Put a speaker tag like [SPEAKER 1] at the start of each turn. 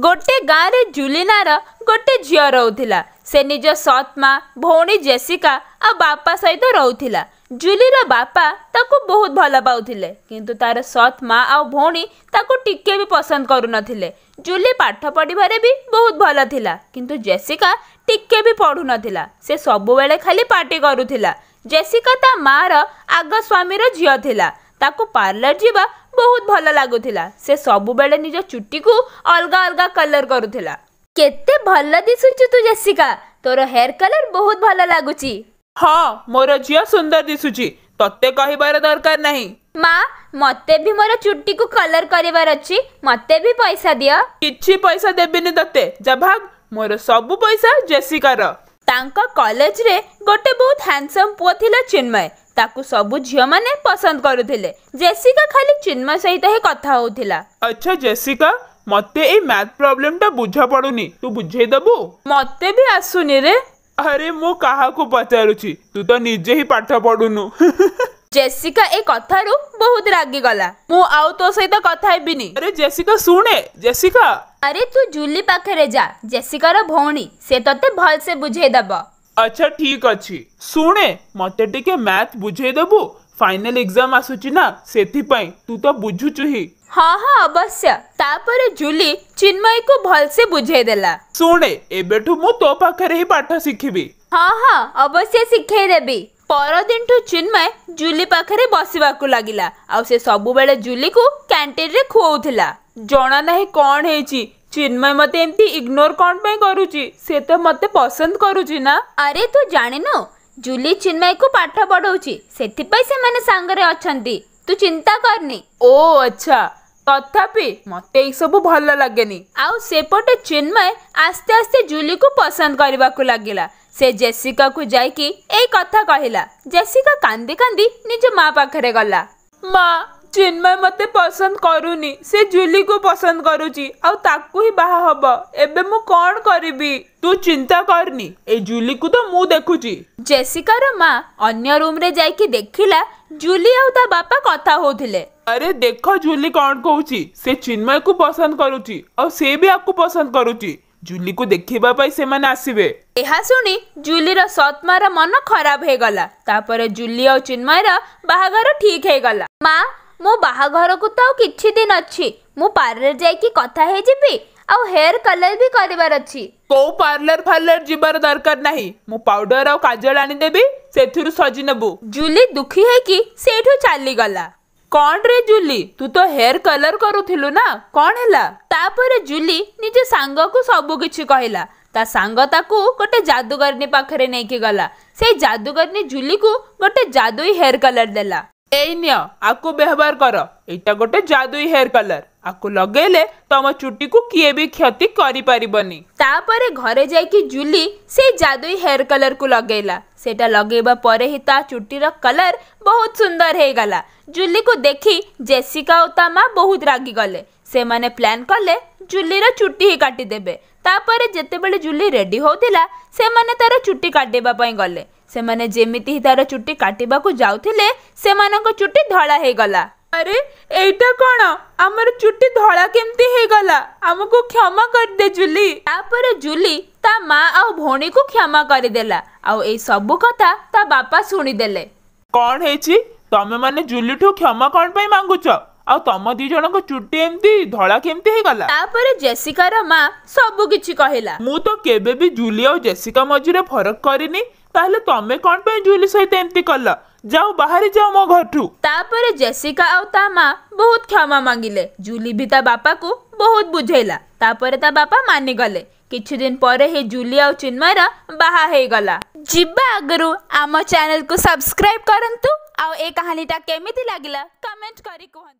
[SPEAKER 1] गोटे गाँ र जुली नाँ र गे झियो रुला सेनिज सत्मा भौणी जेसीका बाहित रहेला जुलि बाहुत भन्नु पाँच तार सत्मा भउ पसन्द गरुनले जुली पाठ पढि बहुत जेसिका जेसीका टिकेबि पढु पार्टी खालि जेसिका ता त माग स्वामी र झिउ पार्लर जुवा ବହୁତ ଭଲ ଲାଗୁଥିଲା ସେ ସବୁବେଳେ ନିଜ ଚୁଟିକୁ ଅଲଗା ଅଲଗା କଲର୍ କରୁଥିଲା କେତେ ଭଲ ଦିଶୁଛୁ ତୁ ଜେସିକା ତୋର ହେୟାର କଲର୍ ବହୁତ ଭଲ ଲାଗୁଛି ହଁ
[SPEAKER 2] ମୋର ଝିଅ ସୁନ୍ଦର ଦିଶୁଛି ତତେ କହିବାର ଦରକାର ନାହିଁ
[SPEAKER 1] ମା ମତେ ବି ମୋର ଚୁଟିକୁ କଲର୍ କରିବାର ଅଛି ମତେ ବି ପଇସା ଦିଅ କିଛି ପଇସା ଦେବିନି ତତେ ଯା ଭାଗ ମୋର ସବୁ ପଇସା ଜେସିକାର ତାଙ୍କ କଲେଜରେ ଗୋଟେ ବହୁତ ହ୍ୟାଣ୍ଡସମ୍ ପୁଅ ଥିଲା ଚିନ୍ମୟ ତାକୁ ସବୁ ଝିଅମାନେ ପସନ୍ଦ କରୁଥିଲେ ଜେସିକା ଖାଲି ଚିନ୍ମୟ ସହିତ ହିଁ କଥା ହେଉଥିଲା
[SPEAKER 2] ଆଚ୍ଛା ଜେସିକା ମତେ ଏଇ ମ୍ୟାଥ୍ ପ୍ରୋବ୍ଲେମଟା ବୁଝା ପଡୁନି ତୁ ବୁଝେଇ ଦେବୁ ମତେ ବି ଆସୁନି ରେ ଆରେ ମୁଁ କାହାକୁ ପଚାରୁଛି ତୁ ତ ନିଜେ ହିଁ ପାଠ ପଢୁନୁ
[SPEAKER 1] ଜେସିକା ଏ କଥାରୁ ବହୁତ ରାଗିଗଲା ମୁଁ ଆଉ ତୋ ସହିତ କଥା ହେବିନି ଆରେ ଜେସିକା ଶୁଣେ ଜେସିକା ଆରେ ତୁ ଜୁଲି ପାଖରେ ଯା ଜେସିକାର ଭଉଣୀ ସେ ତତେ ଭଲସେ ବୁଝେଇ ଦେବ अच्छा
[SPEAKER 2] ठीक अच्छे शुणे मत मैथ बुझेदेबु फाइनल एग्जाम आसुची ना से तू तो बुझुचु ही
[SPEAKER 1] हाँ हाँ अवश्य जुली चिन्मय को भलसे बुझेदेला
[SPEAKER 2] शुणे एवं ठू तो पाखे ही पाठ शिखी
[SPEAKER 1] हाँ हाँ अवश्य शिखे देवी पर दिन ठू चिन्मय जुली पाखे बसवा को लगला आ सब बेले जुली को कैंटीन खुआ जना ना कौन है ଚିନ୍ମୟ ମତେ ଏମିତି ଇଗ୍ନୋର କ'ଣ ପାଇଁ କରୁଛି ସେ ତ ମତେ ପସନ୍ଦ କରୁଛି ନା ଆରେ ତୁ ଜାଣିନୁ ଜୁଲି ଚିନ୍ମୟକୁ ପାଠ ପଢ଼ଉଛି ସେଥିପାଇଁ ସେମାନେ ସାଙ୍ଗରେ ଅଛନ୍ତି ତୁ ଚିନ୍ତା କରନି ଓ ଆଚ୍ଛା ତଥାପି ମତେ ଏଇସବୁ ଭଲ ଲାଗେନି ଆଉ ସେପଟେ ଚିନ୍ମୟ ଆସ୍ତେ ଆସ୍ତେ ଜୁଲିକୁ ପସନ୍ଦ କରିବାକୁ ଲାଗିଲା ସେ ଜେସିକାକୁ ଯାଇକି ଏଇ କଥା କହିଲା ଜେସିକା କାନ୍ଦି କାନ୍ଦି ନିଜ ମା ପାଖରେ ଗଲା ମା चिन्मय मत पसंद करूनी से जुली को पसंद करूची
[SPEAKER 2] आब ए कौन करी तू चिंता करनी ए जुली को तो मु देखुची
[SPEAKER 1] जेसिकार माँ अन्य रूम रे जा देखला जुली आ बापा कथा हो
[SPEAKER 2] अरे देख जुली कौन कह चिन्मय को पसंद करुची पसंद करुची जुली को देखा आसबे
[SPEAKER 1] शुणी जुलीर सत्मार मन खराब हो गला जुली और चिन्मयर बाहा ठीक है गला। माँ ମୋ ବାହାଘରକୁ ତ ଆଉ କିଛି ଦିନ ଅଛି ମୁଁ ପାର୍ଲର ଯାଇକି କଥା ହେଇଯିବି ଆଉ ହେୟାର କଲର ବି କରିବାର ଅଛି କୋଉ ପାର୍ଲର ଫାର୍ଲର ଯିବାର ଦରକାର ନାହିଁ ମୁଁ ପାଉଡର ଆଉ କାଜଲ ଆଣିଦେବି ସେଥିରୁ ସଜି ନେବୁ ଜୁଲି ଦୁଃଖୀ ହେଇକି ସେଇଠୁ ଚାଲିଗଲା କ'ଣ ରେ ଜୁଲି ତୁ ତ ହେୟାର କଲର କରୁଥିଲୁ ନା କ'ଣ ହେଲା ତାପରେ ଜୁଲି ନିଜ ସାଙ୍ଗକୁ ସବୁ କିଛି କହିଲା ତା ସାଙ୍ଗ ତାକୁ ଗୋଟେ ଜାଦୁଗରନୀ ପାଖରେ ନେଇକି ଗଲା ସେଇ ଜାଦୁଗରନୀ ଜୁଲିକୁ ଗୋଟେ ଜାଦୁଇ ହେୟାର କଲର ଦେଲା এই নিও আকু
[SPEAKER 2] ব্যবহার কর এটা গোটে জাদুই হেয়ার কলর আকু লগাইলে তম চুটিকু কিয়ে বি ক্ষতি করিপারিবনি
[SPEAKER 1] তাপরে ঘরে যাইকি জুলি সেই জাদুই হেয়ার কলরকু লগাইলা সেটা লগাইবা পরে হি তা চুটির কলর বহুত সুন্দর হয়েগলা জুলিকু দেখি জেসিকা ও তা মা বহুত রাগিগলে সেমানে প্ল্যান কলে জুলির চুটি হি কাটিদেবে তাপরে যেতেবেলে জুলি রেডি হউতিলা সেমানে তার চুটি কাটিবা পাই গলে ସେମାନେ ଯେମିତି ହିଁ ତା'ର ଚୁଟି କାଟିବାକୁ ଯାଉଥିଲେ ସେମାନଙ୍କ ଚୁଟି ଧଳା ହେଇଗଲା ଆରେ ଏଇଟା କ'ଣ ଆମର ଚୁଟି ଧଳା କେମିତି ହେଇଗଲା ଆମକୁ କ୍ଷମା କରିଦେ ଜୁଲି ତାପରେ ଜୁଲି ତା ମା ଆଉ ଭଉଣୀକୁ କ୍ଷମା କରିଦେଲା ଆଉ ଏଇ ସବୁ କଥା ତା ବାପା ଶୁଣିଦେଲେ
[SPEAKER 2] କ'ଣ ହେଇଛି ତମେମାନେ ଜୁଲିଠୁ କ୍ଷମା କ'ଣ ପାଇଁ ମାଗୁଛ ଆଉ ତମ ଦି ଜଣଙ୍କ ଚୁଟି ଏମିତି ଧଳା କେମିତି ହେଇଗଲା
[SPEAKER 1] ତାପରେ ଜେସିକାର ମା ସବୁ କିଛି କହିଲା
[SPEAKER 2] ମୁଁ ତ କେବେ ବି ଜୁଲି ଆଉ ଜେସିକା ମଝିରେ ଫରକ କରିନି ତାହେଲେ ତମେ କ'ଣ ପାଇଁ ଜୁଲି ସହିତ ଏମିତି କଲ ଯାଅ ବାହାରି ଯାଅ ମୋ ଘରଠୁ
[SPEAKER 1] ତାପରେ ଜେସିକା ଆଉ ତା ମା ବହୁତ କ୍ଷମା ମାଗିଲେ ଜୁଲି ବି ତା ବାପାକୁ ବହୁତ ବୁଝେଇଲା ତାପରେ ତା ବାପା ମାନିଗଲେ କିଛି ଦିନ ପରେ ହିଁ ଜୁଲି ଆଉ ଚିନ୍ମୟର ବାହା ହେଇଗଲା ଯିବା ଆଗରୁ ଆମ ଚ୍ୟାନେଲକୁ ସବସ୍କ୍ରାଇବ୍ କରନ୍ତୁ ଆଉ ଏ କାହାଣୀଟା କେମିତି ଲାଗିଲା କମେଣ୍ଟ କରି କୁହନ୍ତୁ